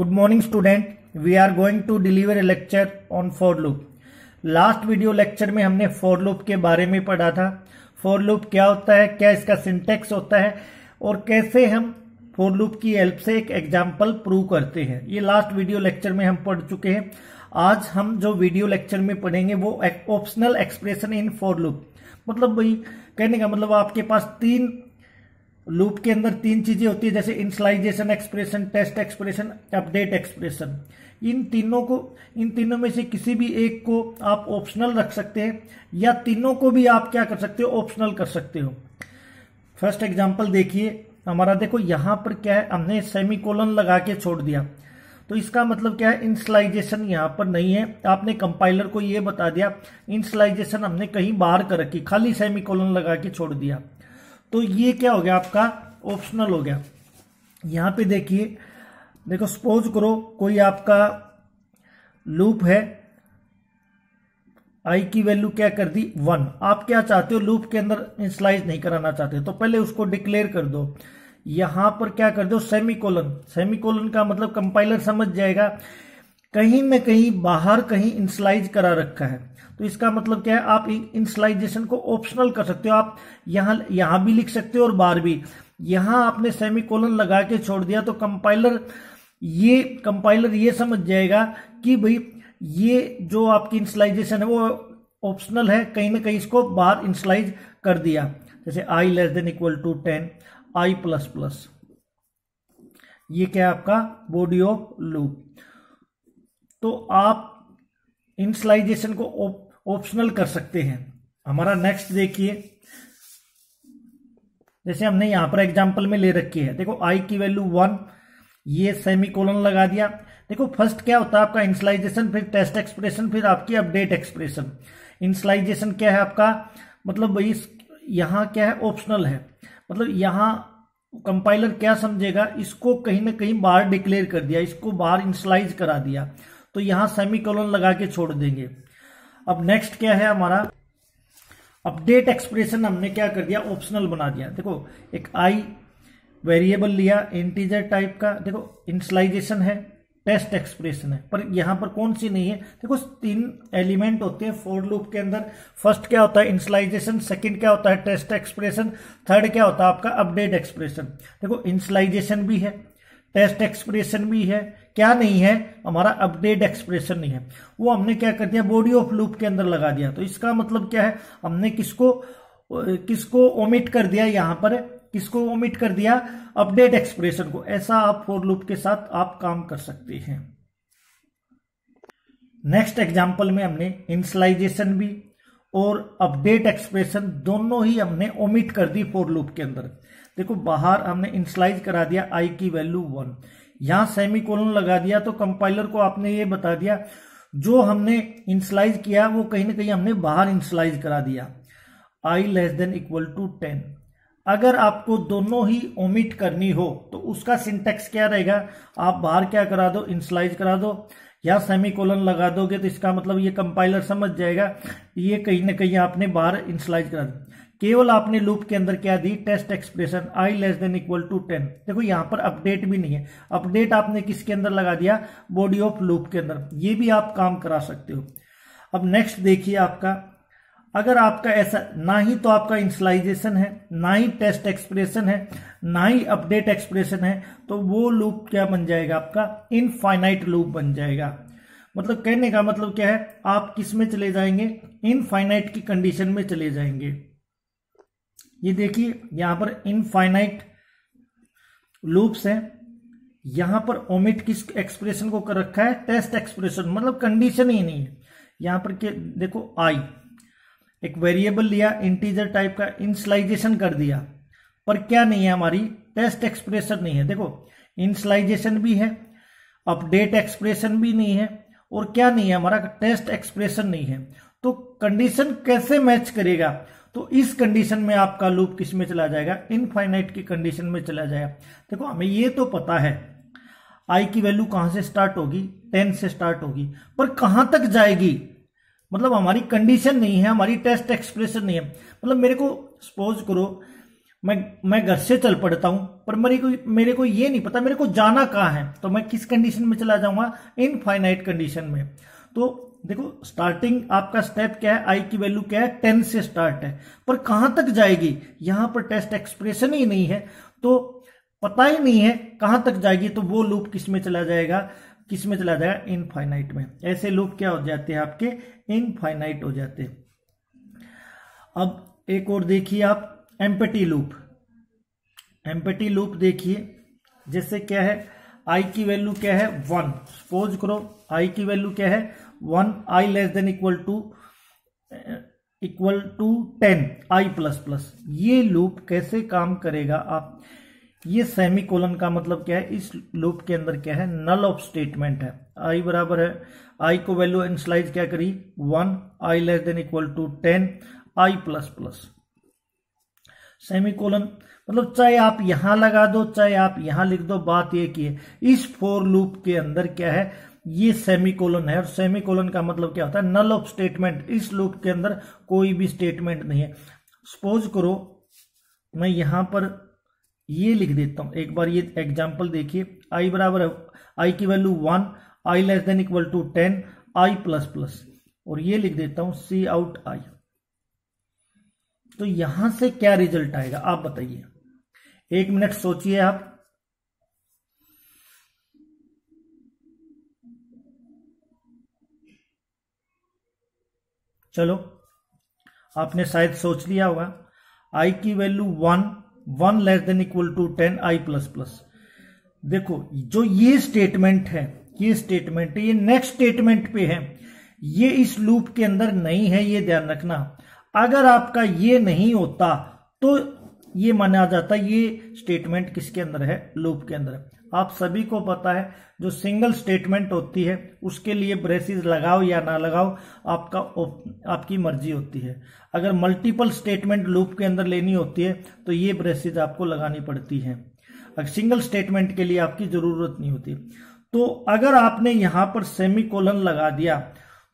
Good morning student. We are going to deliver a lecture on for loop. Last video lecture में हमने for loop के बारे में पढ़ा था फॉर लूप क्या होता है क्या इसका सिंटेक्स होता है और कैसे हम फोर लूप की हेल्प से एक एग्जाम्पल प्रूव करते हैं ये लास्ट वीडियो लेक्चर में हम पढ़ चुके हैं आज हम जो वीडियो लेक्चर में पढ़ेंगे वो optional expression in for loop मतलब भाई कहने का मतलब आपके पास तीन लूप के अंदर तीन चीजें होती है जैसे initialisation expression test expression update expression इन तीनों को इन तीनों में से किसी भी एक को आप ऑप्शनल रख सकते हैं या तीनों को भी आप क्या कर सकते हो ऑप्शनल कर सकते हो फर्स्ट एग्जांपल देखिए हमारा देखो यहां पर क्या है हमने सेमी कोलन लगा के छोड़ दिया तो इसका मतलब क्या है इंसलाइजेशन यहां पर नहीं है आपने कंपाइलर को यह बता दिया इंसलाइजेशन हमने कहीं बाहर कर रखी खाली सेमी कोलन लगा के छोड़ दिया तो ये क्या हो गया आपका ऑप्शनल हो गया यहां पे देखिए देखो सपोज करो कोई आपका लूप है आई की वैल्यू क्या कर दी वन आप क्या चाहते हो लूप के अंदर इंसलाइज नहीं कराना चाहते तो पहले उसको डिक्लेयर कर दो यहां पर क्या कर दो सेमी कोलन सेमी कोलन का मतलब कंपाइलर समझ जाएगा कहीं में कहीं बाहर कहीं इंसलाइज करा रखा है तो इसका मतलब क्या है आप इंसलाइजेशन को ऑप्शनल कर सकते हो आप यहाँ यहाँ भी लिख सकते हो और बार भी यहाँ आपने सेमी कोलन लगा के छोड़ दिया तो कंपाइलर ये कंपाइलर ये समझ जाएगा कि भाई ये जो आपकी इंसलाइजेशन है वो ऑप्शनल है कहीं ना कहीं इसको बार इंसलाइज कर दिया जैसे I less than equal to ten I plus plus ये क्या है आपका बॉडी ऑफ लूप तो आप इंसलाइजेशन को ऑप्शनल कर सकते हैं हमारा नेक्स्ट देखिए जैसे हमने यहां पर एग्जाम्पल में ले रखी है देखो आई की वैल्यू वन ये सेमी कोलन लगा दिया देखो फर्स्ट क्या होता है आपका इंसलाइजेशन फिर टेस्ट एक्सप्रेशन फिर आपकी अपडेट एक्सप्रेशन इंसलाइजेशन क्या है आपका मतलब इस यहां क्या है ऑप्शनल है मतलब यहां कंपाइलर क्या समझेगा इसको कहीं ना कहीं बाहर डिक्लेयर कर दिया इसको बाहर इंसलाइज करा दिया तो यहां सेमी कोलन लगा के छोड़ देंगे अब नेक्स्ट क्या है हमारा अपडेट एक्सप्रेशन हमने क्या कर दिया ऑप्शनल बना दिया देखो एक आई वेरिएबल लिया इंटीजर टाइप का देखो इंसलाइजेशन है टेस्ट एक्सप्रेशन है पर यहां पर कौन सी नहीं है देखो तीन एलिमेंट होते हैं फोर लूप के अंदर फर्स्ट क्या होता है इंसलाइजेशन सेकंड क्या होता है टेस्ट एक्सप्रेशन थर्ड क्या होता है आपका अपडेट एक्सप्रेशन देखो इंसलाइजेशन भी है टेस्ट एक्सप्रेशन भी है क्या नहीं है हमारा अपडेट एक्सप्रेशन नहीं है वो हमने क्या कर दिया बॉडी ऑफ लूप के अंदर लगा दिया तो इसका मतलब क्या है हमने किसको किसको ओमिट कर दिया यहां पर किसको ओमिट कर दिया अपडेट एक्सप्रेशन को ऐसा आप फोर लूप के साथ आप काम कर सकते हैं नेक्स्ट एग्जाम्पल में हमने इंसलाइजेशन भी और अपडेट एक्सप्रेशन दोनों ही हमने ओमिट कर दी फोर लूप के अंदर देखो बाहर हमने इंसलाइज करा दिया आई की वैल्यू वन यहां सेमी कोलन लगा दिया तो कंपाइलर को आपने ये बता दिया जो हमने इंसलाइज किया वो कहीं ना कहीं हमने बाहर इंसलाइज करा दिया i less than equal to ten अगर आपको दोनों ही ओमिट करनी हो तो उसका सिंटेक्स क्या रहेगा आप बाहर क्या करा दो इंसलाइज करा दो या सेमी कोलन लगा दोगे तो इसका मतलब ये कंपाइलर समझ जाएगा ये कहीं ना कहीं आपने बाहर इंसलाइज करा दिया केवल आपने लूप के अंदर क्या the test expression i less than equal to ten देखो यहां पर अपडेट भी नहीं है अपडेट आपने किसके अंदर लगा दिया बॉडी ऑफ लूप के अंदर ये भी आप काम करा सकते हो अब नेक्स्ट देखिए आपका अगर आपका ऐसा ना ही तो आपका इंसलाइजेशन है ना ही टेस्ट एक्सप्रेशन है ना ही अपडेट एक्सप्रेशन है तो वो लूप क्या बन जाएगा आपका इनफाइनाइट लूप बन जाएगा मतलब कहने का मतलब क्या है आप किस में चले जाएंगे इनफाइनाइट की कंडीशन में चले जाएंगे ये देखिए यहां पर इनफाइनाइट लूप्स हैं यहां पर ओमिट किस एक्सप्रेशन को कर रखा है टेस्ट एक्सप्रेशन मतलब कंडीशन ही नहीं है यहां पर के देखो आई एक वेरिएबल लिया इंटीजर टाइप का इंसलाइजेशन कर दिया पर क्या नहीं है हमारी टेस्ट एक्सप्रेशन नहीं है देखो इंसलाइजेशन भी है अपडेट एक्सप्रेशन भी नहीं है और क्या नहीं है हमारा टेस्ट एक्सप्रेशन नहीं है तो कंडीशन कैसे मैच करेगा तो इस कंडीशन में आपका लूप किस में चला जाएगा इनफाइनाइट की कंडीशन में चला जाएगा देखो हमें ये तो पता है आई की वैल्यू कहां से स्टार्ट होगी टेन से स्टार्ट होगी पर कहां तक जाएगी मतलब हमारी कंडीशन नहीं है हमारी टेस्ट एक्सप्रेशन नहीं है मतलब मेरे को सपोज करो मैं मैं घर से चल पड़ता हूं पर मेरे को मेरे को ये नहीं पता मेरे को जाना कहाँ है तो मैं किस कंडीशन में चला जाऊंगा इनफाइनाइट कंडीशन में तो देखो स्टार्टिंग आपका स्टेप क्या है आई की वैल्यू क्या है टेन से स्टार्ट है पर कहां तक जाएगी यहां पर टेस्ट एक्सप्रेशन ही नहीं है तो पता ही नहीं है कहां तक जाएगी तो वो लूप किस में चला जाएगा किस में चला जाएगा इनफाइनाइट में ऐसे लूप क्या हो जाते हैं आपके इनफाइनाइट हो जाते हैं अब एक और देखिए आप एम्पटी लूप एम्पटी लूप देखिए जैसे क्या है आई की वैल्यू क्या है वन सपोज करो आई की वैल्यू क्या है one i less than equal to equal to ten I plus plus ये लूप कैसे काम करेगा आप ये सेमी कोलन का मतलब क्या है इस लूप के अंदर क्या है नल ऑफ स्टेटमेंट है आई बराबर है आई को वैल्यू इनिशलाइज क्या करी one i less than equal to ten I plus plus semicolon मतलब चाहे आप यहां लगा दो चाहे आप यहां लिख दो बात ये की है इस फोर लूप के अंदर क्या है ये सेमी कोलन है और सेमी कोलन का मतलब क्या होता है नल ऑफ स्टेटमेंट इस लूप के अंदर कोई भी स्टेटमेंट नहीं है सपोज करो मैं यहां पर ये लिख देता हूं एक बार ये एग्जाम्पल देखिए आई बराबर आई की value one i less than equal to ten I plus plus और ये लिख देता हूं सी आउट आई तो यहां से क्या रिजल्ट आएगा आप बताइए एक मिनट सोचिए आप चलो आपने शायद सोच लिया होगा आई की value one one less than equal to ten I plus plus देखो जो ये स्टेटमेंट है ये स्टेटमेंट ये नेक्स्ट स्टेटमेंट पे है ये इस लूप के अंदर नहीं है ये ध्यान रखना अगर आपका ये नहीं होता तो ये माना जाता ये स्टेटमेंट किसके अंदर है लूप के अंदर आप सभी को पता है जो सिंगल स्टेटमेंट होती है उसके लिए ब्रेसिस लगाओ या ना लगाओ आपका आपकी मर्जी होती है अगर मल्टीपल स्टेटमेंट लूप के अंदर लेनी होती है तो ये ब्रेसिस आपको लगानी पड़ती है अगर सिंगल स्टेटमेंट के लिए आपकी जरूरत नहीं होती तो अगर आपने यहां पर सेमी कोलन लगा दिया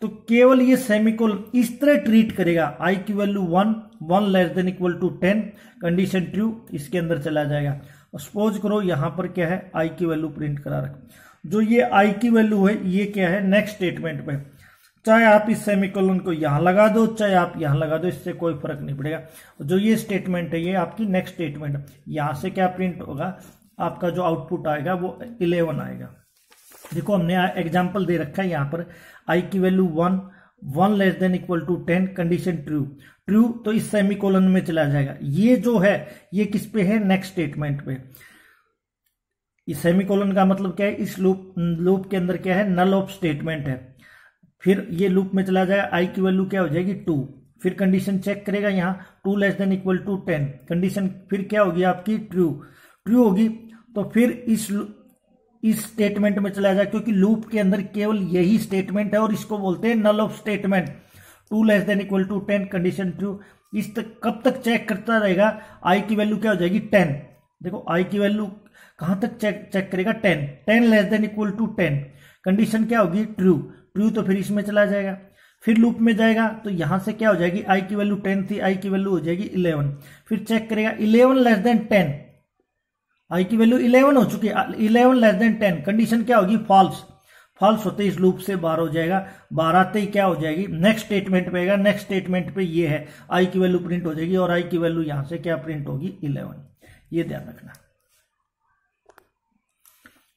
तो केवल ये सेमिकोलन इस तरह ट्रीट करेगा आई की value one one less than equal to ten condition true इसके अंदर चला जाएगा सपोज करो यहां पर क्या है आई की वैल्यू प्रिंट करा रखा जो ये आई की वैल्यू है ये क्या है नेक्स्ट स्टेटमेंट में चाहे आप इस सेमिकोलन को यहां लगा दो चाहे आप यहां लगा दो इससे कोई फर्क नहीं पड़ेगा जो ये स्टेटमेंट है ये आपकी नेक्स्ट स्टेटमेंट यहां से क्या प्रिंट होगा आपका जो आउटपुट आएगा वो इलेवन आएगा देखो हमने एग्जाम्पल दे रखा है यहाँ पर आई की value one one less than equal to ten condition true true तो इस सेमीकोलन में चला जाएगा ये जो है ये किस पे है नेक्स्ट स्टेटमेंट पे इस सेमीकोलन का मतलब क्या है इस लूप लूप के अंदर क्या है नल ऑफ स्टेटमेंट है फिर ये लूप में चला जाएगा आई की वैल्यू क्या हो जाएगी टू फिर कंडीशन चेक करेगा यहाँ two less than equal to ten condition फिर क्या होगी आपकी ट्रू ट्रू होगी तो फिर इस इस स्टेटमेंट में चला जाएगा क्योंकि लूप के अंदर केवल यही स्टेटमेंट है और इसको बोलते हैं null of statement two less than equal to ten condition true इस तक कब तक चेक करता रहेगा आई की वैल्यू क्या हो जाएगी टेन देखो आई की वैल्यू कहां तक चेक चेक करेगा ten ten less than equal to ten condition क्या होगी ट्रू ट्रू तो फिर इसमें चला जाएगा फिर लूप में जाएगा तो यहां से क्या हो जाएगी आई की वैल्यू टेन थी आई की वैल्यू हो जाएगी इलेवन फिर चेक करेगा eleven less than ten i की वैल्यू इलेवन हो चुकी है eleven less than ten condition क्या होगी फॉल्स फॉल्स होते इस लूप से बाहर हो जाएगा बाहर आते ही क्या हो जाएगी नेक्स्ट स्टेटमेंट पे आएगा नेक्स्ट स्टेटमेंट पे ये है आई की वैल्यू प्रिंट हो जाएगी और आई की वैल्यू यहां से क्या प्रिंट होगी इलेवन ये ध्यान रखना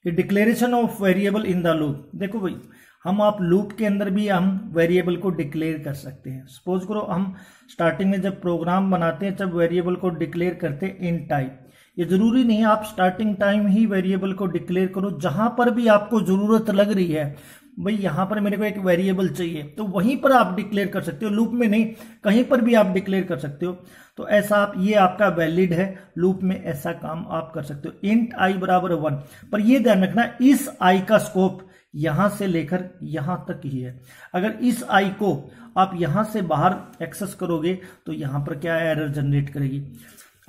ये declaration of variable in the loop देखो भाई हम आप लूप के अंदर भी हम वेरिएबल को डिक्लेयर कर सकते हैं सपोज करो हम स्टार्टिंग में जब प्रोग्राम बनाते हैं तब वेरिएबल को डिक्लेयर करते हैं इन टाइप ये जरूरी नहीं आप स्टार्टिंग टाइम ही वेरिएबल को डिक्लेयर करो जहां पर भी आपको जरूरत लग रही है भाई यहां पर मेरे को एक वेरिएबल चाहिए तो वहीं पर आप डिक्लेयर कर सकते हो लूप में नहीं कहीं पर भी आप डिक्लेयर कर सकते हो तो ऐसा आप ये आपका वैलिड है लूप में ऐसा काम आप कर सकते हो इंट आई बराबर वन पर यह ध्यान रखना इस आई का स्कोप यहां से लेकर यहां तक ही है अगर इस आई को आप यहां से बाहर एक्सेस करोगे तो यहां पर क्या एरर जनरेट करेगी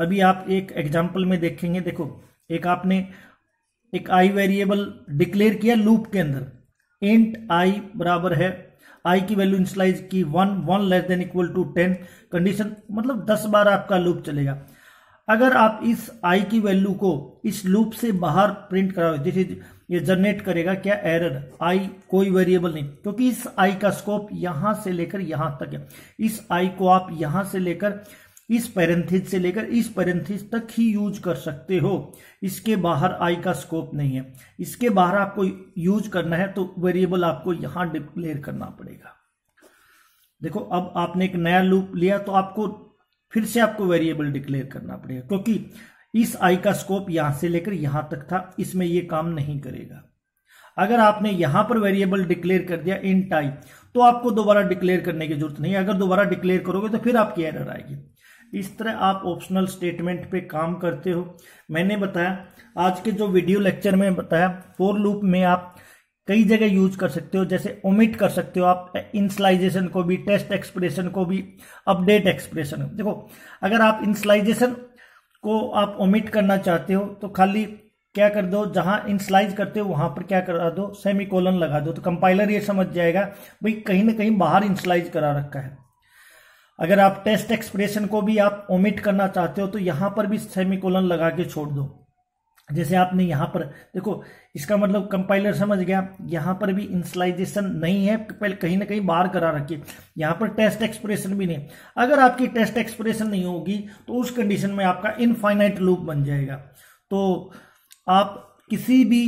अभी आप एक एग्जाम्पल में देखेंगे देखो एक आपने एक आई वेरिएबल डिक्लेयर किया लूप के अंदर इंट आई बराबर है आई की वैल्यू इंसलाइज की one one less than equal to ten condition मतलब दस बार आपका लूप चलेगा अगर आप इस आई की वैल्यू को इस लूप से बाहर प्रिंट कराओ जैसे ये जनरेट करेगा क्या एरर आई कोई वेरिएबल नहीं क्योंकि इस आई का स्कोप यहां से लेकर यहां तक है इस आई को आप यहां से लेकर इस पैरेंथिस से लेकर इस पैरेंथिस तक ही यूज कर सकते हो इसके बाहर आई का स्कोप नहीं है इसके बाहर आपको यूज करना है तो वेरिएबल आपको यहां डिक्लेयर करना पड़ेगा देखो अब आपने एक नया लूप लिया तो आपको फिर से आपको वेरिएबल डिक्लेयर करना पड़ेगा क्योंकि इस आई का स्कोप यहां से लेकर यहां तक था इसमें यह काम नहीं करेगा अगर आपने यहां पर वेरिएबल डिक्लेयर कर दिया इन टाइप तो आपको दोबारा डिक्लेयर करने की जरूरत नहीं है अगर दोबारा डिक्लेयर करोगे तो फिर आपकी एरर आएगी इस तरह आप ऑप्शनल स्टेटमेंट पे काम करते हो मैंने बताया आज के जो वीडियो लेक्चर में बताया फोर लूप में आप कई जगह यूज कर सकते हो जैसे ओमिट कर सकते हो आप इंसलाइजेशन को भी टेस्ट एक्सप्रेशन को भी अपडेट एक्सप्रेशन देखो अगर आप इंसलाइजेशन को आप ओमिट करना चाहते हो तो खाली क्या कर दो जहां इंसलाइज करते हो वहां पर क्या करा दो सेमी लगा दो तो कंपाइलर ये समझ जाएगा भाई कहीं ना कहीं बाहर इंसलाइज करा रखा है अगर आप टेस्ट एक्सप्रेशन को भी आप ओमिट करना चाहते हो तो यहां पर भी सेमिकोलन लगा के छोड़ दो जैसे आपने यहां पर देखो इसका मतलब कंपाइलर समझ गया यहां पर भी इंसलाइजेशन नहीं है पहले कहीं ना कहीं बाहर करा रखिए यहां पर टेस्ट एक्सप्रेशन भी नहीं अगर आपकी टेस्ट एक्सप्रेशन नहीं होगी तो उस कंडीशन में आपका इनफाइनाइट लूप बन जाएगा तो आप किसी भी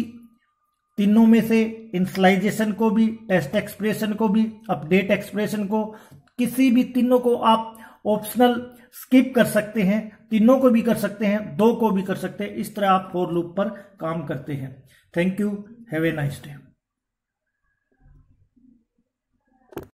तीनों में से इंसलाइजेशन को भी टेस्ट एक्सप्रेशन को भी अपडेट एक्सप्रेशन को किसी भी तीनों को आप ऑप्शनल स्किप कर सकते हैं तीनों को भी कर सकते हैं दो को भी कर सकते हैं इस तरह आप फोर लूप पर काम करते हैं thank you have a nice day